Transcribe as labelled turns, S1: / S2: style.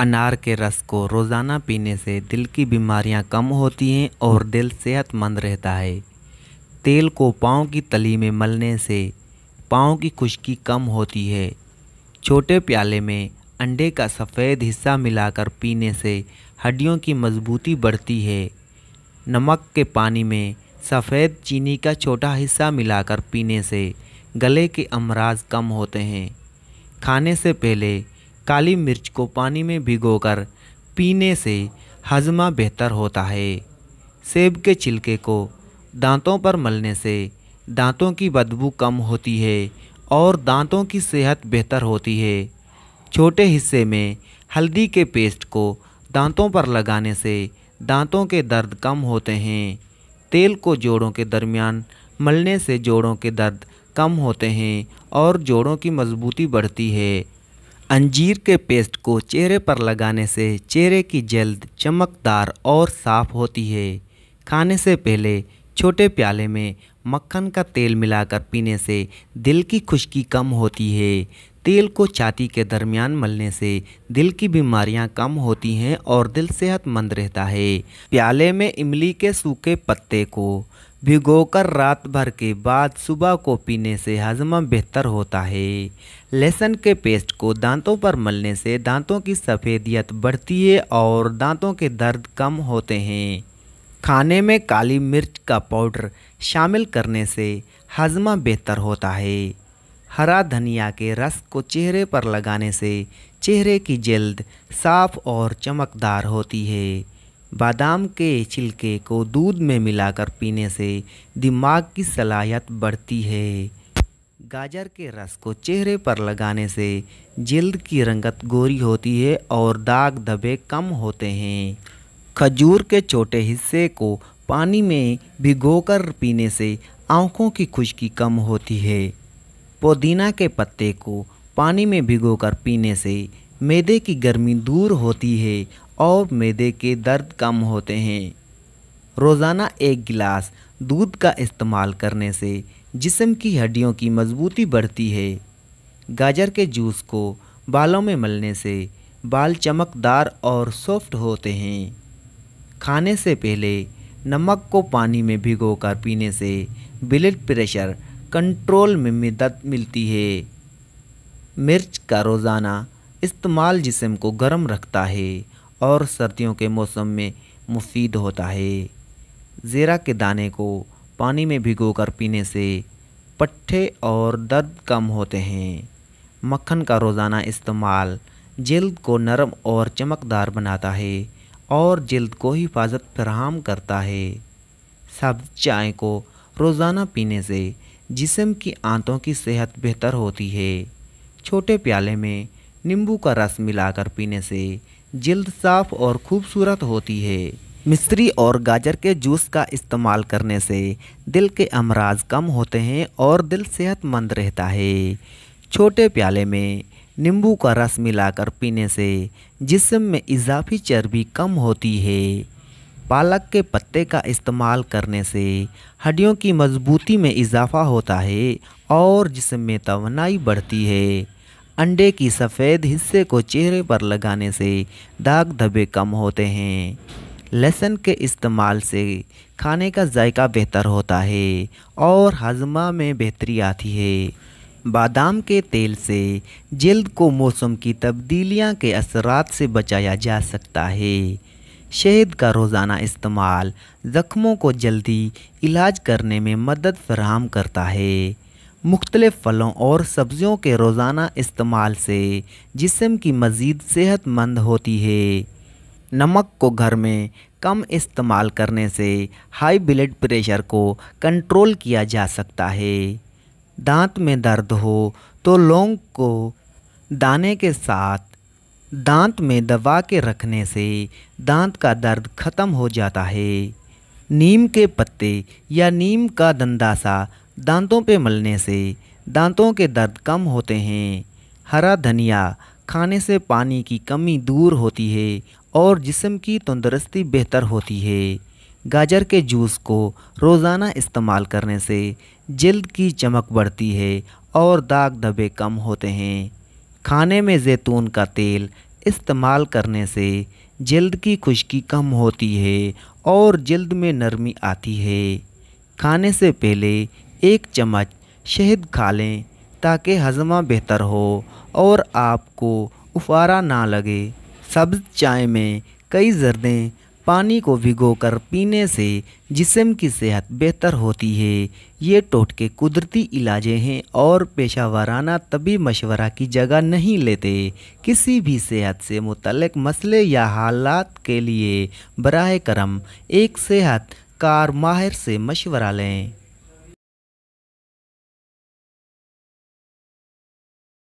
S1: अनार के रस को रोज़ाना पीने से दिल की बीमारियां कम होती हैं और दिल सेहतमंद रहता है तेल को पाँव की तली में मलने से पाँव की खुश्की कम होती है छोटे प्याले में अंडे का सफ़ेद हिस्सा मिलाकर पीने से हड्डियों की मजबूती बढ़ती है नमक के पानी में सफ़ेद चीनी का छोटा हिस्सा मिलाकर पीने से गले के अमराज कम होते हैं खाने से पहले काली मिर्च को पानी में भिगोकर पीने से हजमा बेहतर होता है सेब के छिलके को दांतों पर मलने से दांतों की बदबू कम होती है और दांतों की सेहत बेहतर होती है छोटे हिस्से में हल्दी के पेस्ट को दांतों पर लगाने से दांतों के दर्द कम होते हैं तेल को जोड़ों के दरमियान मलने से जोड़ों के दर्द कम होते हैं और जोड़ों की मजबूती बढ़ती है अंजीर के पेस्ट को चेहरे पर लगाने से चेहरे की जल्द चमकदार और साफ होती है खाने से पहले छोटे प्याले में मक्खन का तेल मिलाकर पीने से दिल की खुश्की कम होती है तेल को छाती के दरमियान मलने से दिल की बीमारियां कम होती हैं और दिल सेहतमंद रहता है प्याले में इमली के सूखे पत्ते को भिगोकर रात भर के बाद सुबह को पीने से हजमा बेहतर होता है लहसुन के पेस्ट को दांतों पर मलने से दांतों की सफ़ेदियत बढ़ती है और दांतों के दर्द कम होते हैं खाने में काली मिर्च का पाउडर शामिल करने से हजमा बेहतर होता है हरा धनिया के रस को चेहरे पर लगाने से चेहरे की जल्द साफ और चमकदार होती है बादाम के छिलके को दूध में मिलाकर पीने से दिमाग की सलाहियत बढ़ती है गाजर के रस को चेहरे पर लगाने से जल्द की रंगत गोरी होती है और दाग धब्बे कम होते हैं खजूर के छोटे हिस्से को पानी में भिगोकर पीने से आँखों की खुश्की कम होती है पुदीना के पत्ते को पानी में भिगोकर पीने से मैदे की गर्मी दूर होती है और मैदे के दर्द कम होते हैं रोज़ाना एक गिलास दूध का इस्तेमाल करने से जिसम की हड्डियों की मजबूती बढ़ती है गाजर के जूस को बालों में मलने से बाल चमकदार और सॉफ्ट होते हैं खाने से पहले नमक को पानी में भिगोकर पीने से ब्लड प्रेशर कंट्रोल में मदद मिलती है मिर्च का रोज़ाना इस्तेमाल जिसम को गर्म रखता है और सर्दियों के मौसम में मुफीद होता है ज़ीरा के दाने को पानी में भिगोकर पीने से पट्ठे और दर्द कम होते हैं मक्खन का रोज़ाना इस्तेमाल जल्द को नरम और चमकदार बनाता है और जल्द को हिफाजत फराहम करता है सब्ज चाय को रोज़ाना पीने से जिसम की आंतों की सेहत बेहतर होती है छोटे प्याले में नींबू का रस मिलाकर पीने से जल्द साफ और खूबसूरत होती है मिश्री और गाजर के जूस का इस्तेमाल करने से दिल के अमराज कम होते हैं और दिल सेहतमंद रहता है छोटे प्याले में नींबू का रस मिलाकर पीने से जिसम में इजाफी चर्बी कम होती है पालक के पत्ते का इस्तेमाल करने से हड्डियों की मजबूती में इजाफा होता है और जिसम में तोनाई बढ़ती है अंडे की सफ़ेद हिस्से को चेहरे पर लगाने से दाग धब्बे कम होते हैं लहसुन के इस्तेमाल से खाने का जायका बेहतर होता है और हजमा में बेहतरी आती है बादाम के तेल से जल्द को मौसम की तब्दीलियां के असरात से बचाया जा सकता है शहद का रोज़ाना इस्तेमाल ज़ख्मों को जल्दी इलाज करने में मदद फराहम करता है मुख्तलिफ़ फलों और सब्ज़ियों के रोज़ाना इस्तेमाल से जिसम की मज़ीद सेहतमंद होती है नमक को घर में कम इस्तेमाल करने से हाई ब्लड प्रेशर को कंट्रोल किया जा सकता है दांत में दर्द हो तो लौंग को दाने के साथ दांत में दबा के रखने से दांत का दर्द ख़त्म हो जाता है नीम के पत्ते या नीम का दंदासा दांतों पे मलने से दांतों के दर्द कम होते हैं हरा धनिया खाने से पानी की कमी दूर होती है और जिसम की तंदुरुस्ती बेहतर होती है गाजर के जूस को रोज़ाना इस्तेमाल करने से जल्द की चमक बढ़ती है और दाग धब्बे कम होते हैं खाने में जैतून का तेल इस्तेमाल करने से जल्द की खुश्की कम होती है और जल्द में नरमी आती है खाने से पहले एक चम्मच शहद खा लें ताकि हजमा बेहतर हो और आपको उफारा ना लगे सब्ज़ चाय में कई जर्दें पानी को भिगोकर पीने से जिसम की सेहत बेहतर होती है ये टोटके कुदरती इलाजें हैं और पेशा वाराना तभी मशवरा की जगह नहीं लेते किसी भी सेहत से मुतलक मसले या हालात के लिए बरह करम एक सेहत कार माहिर से मशवरा लें